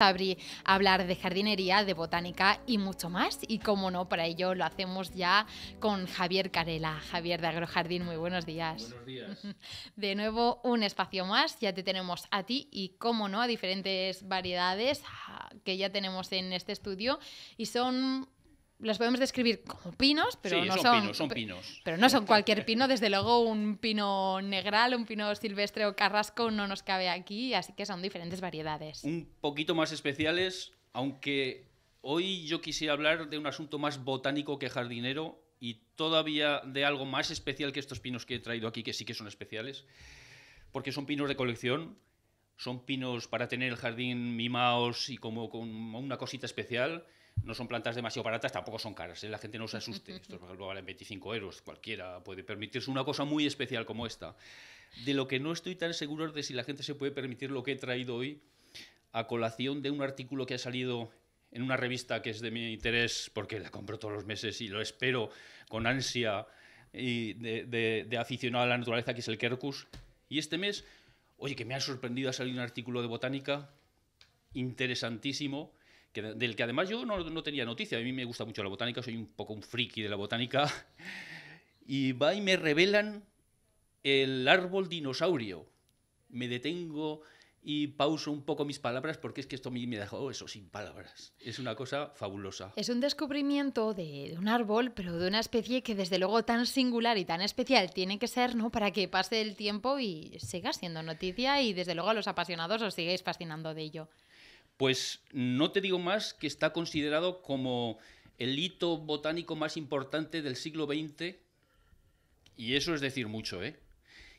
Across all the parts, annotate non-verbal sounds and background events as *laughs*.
Sabri, hablar de jardinería, de botánica y mucho más. Y como no, para ello lo hacemos ya con Javier Carela. Javier de Agrojardín, muy buenos días. Buenos días. *laughs* De nuevo, un espacio más. Ya te tenemos a ti y, como no, a diferentes variedades ah, que ya tenemos en este estudio. Y son los podemos describir como pinos, pero no son, pinos, Pero no son cualquier pino, desde luego un pino negral, un pino silvestre o carrasco no nos cabe aquí, así que son diferentes variedades. Un poquito más especiales, aunque hoy yo quisiera hablar de un asunto más botánico que jardinero y todavía de algo más especial que estos pinos que he traído aquí, que sí que son especiales, porque son pinos de colección, son pinos para tener el jardín mimaos y como con una cosita especial no son plantas demasiado baratas, tampoco son caras, ¿eh? la gente no se asuste. Esto, por ejemplo, valen 25 euros, cualquiera puede permitirse una cosa muy especial como esta. De lo que no estoy tan seguro es de si la gente se puede permitir lo que he traído hoy a colación de un artículo que ha salido en una revista que es de mi interés, porque la compro todos los meses y lo espero con ansia y de, aficionado a la naturaleza, que es el Kerkus. Y este mes, oye, que me ha sorprendido, ha salido un artículo de botánica interesantísimo del que además yo no, tenía noticia. A mí me gusta mucho la botánica, soy un poco un friki de la botánica. *laughs* Y va y me revelan el árbol dinosaurio. Me detengo y pauso un poco mis palabras porque es que esto a me dejó eso sin palabras. Es una cosa fabulosa. Es un descubrimiento de, de un árbol, pero de una especie que desde luego tan singular y tan especial tiene que ser, ¿no? Para que pase el tiempo y siga siendo noticia y desde luego a los apasionados os sigáis fascinando de ello. Pues no te digo más que está considerado como el hito botánico más importante del siglo XX, y eso es decir mucho, ¿eh?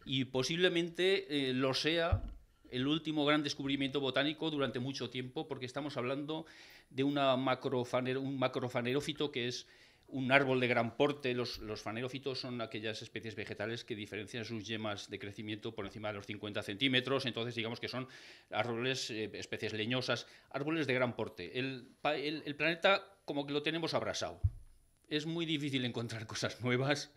Y posiblemente eh, lo sea el último gran descubrimiento botánico durante mucho tiempo, porque estamos hablando de una un macrofanerófito que es un árbol de gran porte. Los, los fanerófitos son aquellas especies vegetales que diferencian sus yemas de crecimiento por encima de los 50 centímetros. Entonces, digamos que son árboles, eh, especies leñosas, árboles de gran porte. El, el planeta como que lo tenemos abrasado. Es muy difícil encontrar cosas nuevas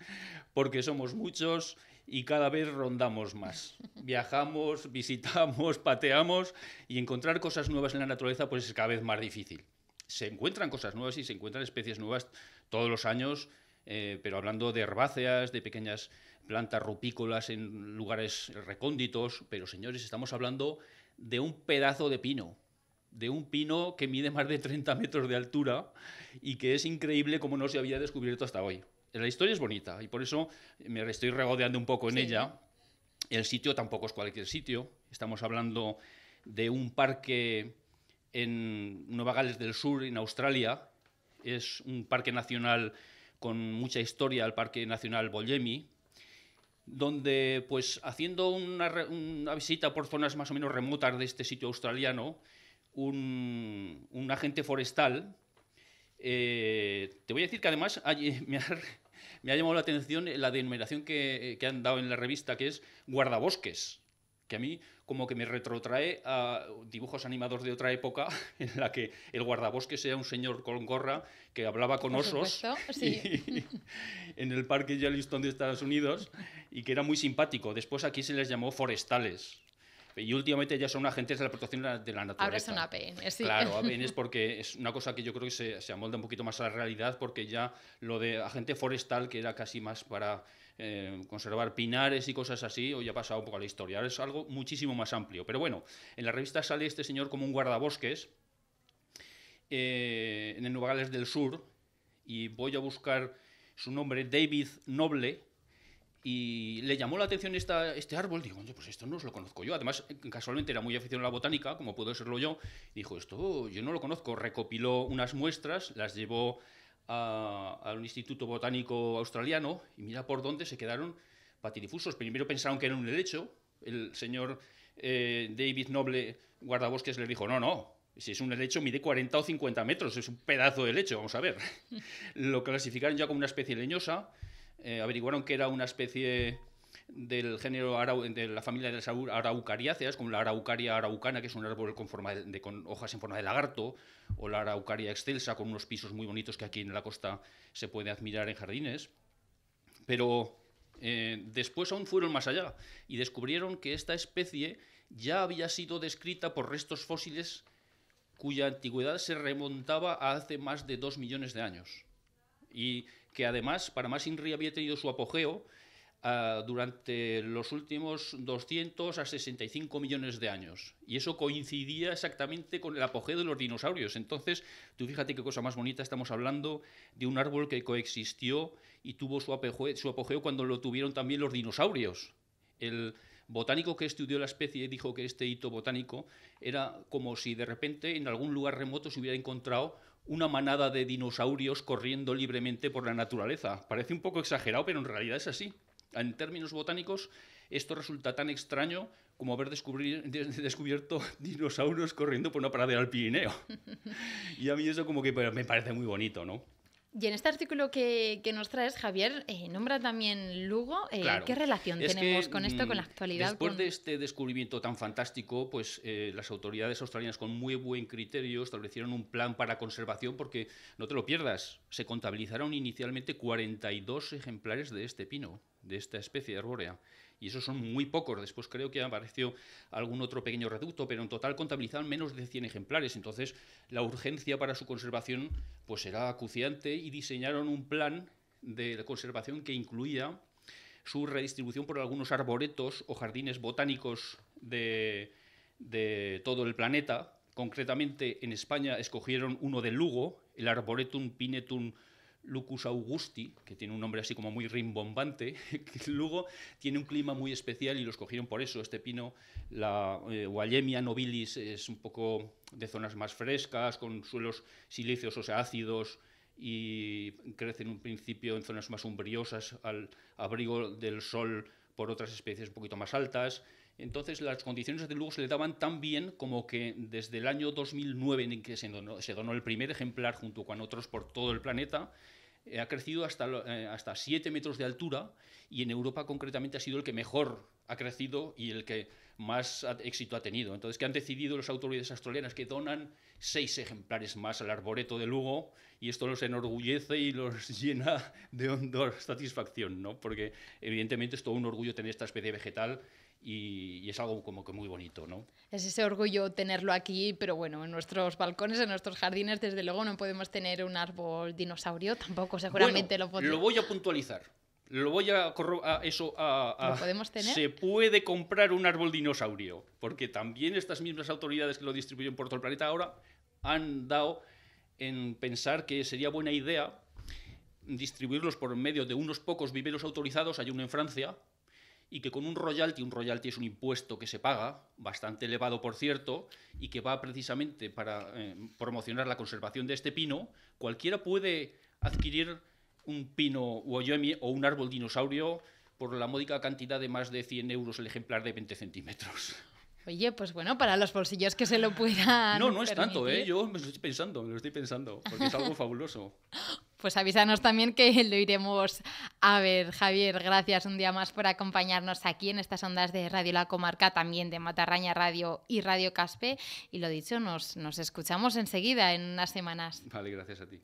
porque somos muchos y cada vez rondamos más. Viajamos, *laughs* visitamos, pateamos y encontrar cosas nuevas en la naturaleza pues es cada vez más difícil se encuentran cosas nuevas y se encuentran especies nuevas todos los años, eh, pero hablando de herbáceas, de pequeñas plantas rupícolas en lugares recónditos, pero señores, estamos hablando de un pedazo de pino, de un pino que mide más de 30 metros de altura y que es increíble como no se había descubierto hasta hoy. La historia es bonita y por eso me estoy regodeando un poco en ella. El sitio tampoco es cualquier sitio. Estamos hablando de un parque en Nueva Gales del Sur, en Australia, es un parque nacional con mucha historia, el Parque Nacional Bollemi, donde pues haciendo una, visita por zonas más o menos remotas de este sitio australiano, un, agente forestal, eh, te voy a decir que además *laughs* me, ha, llamado la atención la denominación que, que han dado en la revista, que es guardabosques, que a mí como que me retrotrae a dibujos animados de otra época *laughs* en la que el guardabosque sea un señor con gorra que hablaba con osos *laughs* *laughs* en el parque Yellowstone de Estados Unidos y que era muy simpático. Después aquí se les llamó forestales. Y últimamente ya son agentes de la protección de la naturaleza. Ahora son APN, sí. Claro, APN *laughs* es porque es una cosa que yo creo que se, se amolda un poquito más a la realidad, porque ya lo de agente forestal, que era casi más para eh, conservar pinares y cosas así, hoy ha pasado un poco a la historia. Ahora es algo muchísimo más amplio. Pero bueno, en la revista sale este señor como un guardabosques eh, en el Nueva Gales del Sur y voy a buscar su nombre, David Noble y le llamó la atención este árbol. Digo, pues esto no os lo conozco yo. Además, casualmente era muy aficionado a la botánica, como puedo serlo yo. Dijo, esto yo no lo conozco. Recopiló unas muestras, las llevó a, un instituto botánico australiano y mira por dónde se quedaron patidifusos. Primero pensaron que era un helecho. El señor eh, David Noble, guardabosques, le dijo, no, no, si es un helecho, mide 40 o 50 metros, es un pedazo de helecho, vamos a ver. *laughs* Lo clasificaron ya como una especie leñosa eh, averiguaron que era una especie del género de la familia de las araucariáceas, como la araucaria araucana, que es un árbol con, hojas en forma de lagarto, o la araucaria excelsa, con unos pisos muy bonitos que aquí en la costa se puede admirar en jardines. Pero eh, después aún fueron más allá y descubrieron que esta especie ya había sido descrita por restos fósiles cuya antigüedad se remontaba a hace más de dos millones de años y que además para más Inri había tenido su apogeo ah, durante los últimos 200 a 65 millones de años. Y eso coincidía exactamente con el apogeo de los dinosaurios. Entonces, tú fíjate qué cosa más bonita, estamos hablando de un árbol que coexistió y tuvo su apogeo, su apogeo cuando lo tuvieron también los dinosaurios botánico que estudió la especie dijo que este hito botánico era como si de repente en algún lugar remoto se hubiera encontrado una manada de dinosaurios corriendo libremente por la naturaleza. Parece un poco exagerado, pero en realidad es así. En términos botánicos, esto resulta tan extraño como haber descubierto *laughs* dinosaurios corriendo por una parada al Pirineo. *laughs* Y a mí eso como que pues, me parece muy bonito, ¿no? Y en este artículo que, que nos traes, Javier, eh, nombra también Lugo. Eh, ¿Qué relación tenemos con esto, con la mm, actualidad? Después de este descubrimiento tan fantástico, pues eh, las autoridades australianas con muy buen criterio establecieron un plan para conservación porque, no te lo pierdas, se contabilizaron inicialmente 42 ejemplares de este pino, de esta especie arbórea y esos son muy pocos. Después creo que apareció algún otro pequeño reducto, pero en total contabilizaban menos de 100 ejemplares. Entonces, la urgencia para su conservación pues era acuciante y diseñaron un plan de conservación que incluía su redistribución por algunos arboretos o jardines botánicos de, de todo el planeta. Concretamente, en España escogieron uno de Lugo, el Arboretum Pinetum Lucus Augusti, que tiene un nombre así como muy rimbombante, *laughs* que luego tiene un clima muy especial y lo cogieron por eso. Este pino, la eh, Wallemia nobilis, es un poco de zonas más frescas, con suelos silíceos, o ácidos, y crece en un principio en zonas más umbriosas, al abrigo del sol por otras especies un poquito más altas. Entonces las condiciones de Lugo se le daban tan bien como que desde el año 2009 en que se donó, el primer ejemplar junto con otros por todo el planeta, eh, ha crecido hasta, eh, hasta 7 metros de altura y en Europa concretamente ha sido el que mejor ha crecido y el que más éxito ha tenido. Entonces, que han decidido las autoridades australianas que donan seis ejemplares más al arboreto de Lugo y esto los enorgullece y los *laughs* llena de satisfacción, porque evidentemente es todo un orgullo tener esta especie vegetal y, es algo como que muy bonito, ¿no? Es ese orgullo tenerlo aquí, pero bueno, en nuestros balcones, en nuestros jardines, desde luego no podemos tener un árbol dinosaurio, tampoco seguramente lo podemos. Lo voy a puntualizar. Lo voy a, a eso a, a, ¿Lo podemos tener? Se puede comprar un árbol dinosaurio, porque también estas mismas autoridades que lo distribuyen por todo el planeta ahora han dado en pensar que sería buena idea distribuirlos por medio de unos pocos viveros autorizados. Hay uno en Francia y que con un royalty, un royalty es un impuesto que se paga, bastante elevado por cierto, y que va precisamente para eh, promocionar la conservación de este pino, cualquiera puede adquirir un pino o un árbol dinosaurio por la módica cantidad de más de 100 euros el ejemplar de 20 centímetros. Oye, pues bueno, para los bolsillos que se lo puedan. No, no es tanto, ¿eh? Yo me lo estoy pensando, me lo estoy pensando, porque es algo fabuloso. *laughs* pues avísanos también que *laughs* lo iremos a ver. Javier, gracias un día más por acompañarnos aquí en estas ondas de Radio La Comarca, también de Matarraña Radio y Radio Caspe. Y lo dicho, nos, nos escuchamos enseguida en unas semanas. Vale, gracias a ti.